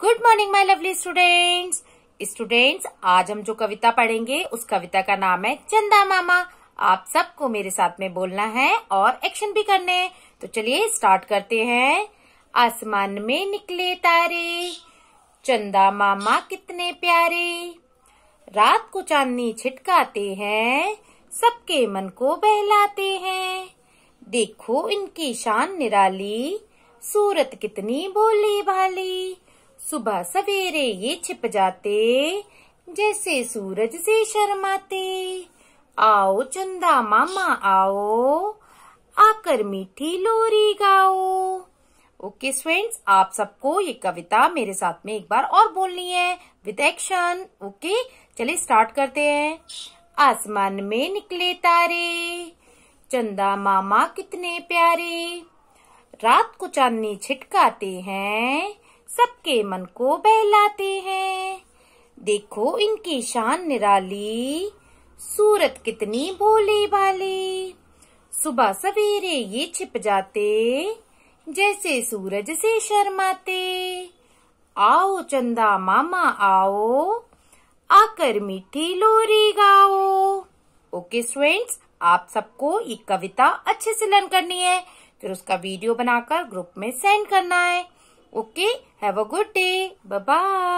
Good morning my lovely students students आज हम जो कविता पढ़ेंगे उस कविता का नाम है चंदा मामा आप सबको मेरे साथ में बोलना है और एक्शन भी करने हैं तो चलिए स्टार्ट करते हैं आसमान में निकले तारे चंदा मामा कितने प्यारे रात को चांदनी छिटकाते हैं सबके मन को बहलाते हैं देखो इनकी शान निराली सूरत कितनी भोली भाली सुबह सवेरे ये छिप जाते जैसे सूरज से शर्माते आओ चंदा मामा आओ आकर मीठी लोरी गाओ ओके okay, आप सबको ये कविता मेरे साथ में एक बार और बोलनी है विद एक्शन ओके चलिए स्टार्ट करते हैं आसमान में निकले तारे चंदा मामा कितने प्यारे रात को चांदनी छिटकाते हैं सबके मन को बहलाते हैं देखो इनकी शान निराली सूरत कितनी भोले भाले सुबह सवेरे ये छिप जाते जैसे सूरज से शर्माते आओ चंदा मामा आओ आकर मीठी लोरी गाओ ओके स्टूडेंट्स आप सबको ये कविता अच्छे से लर्न करनी है फिर उसका वीडियो बनाकर ग्रुप में सेंड करना है Okay, have a good day. Bye-bye.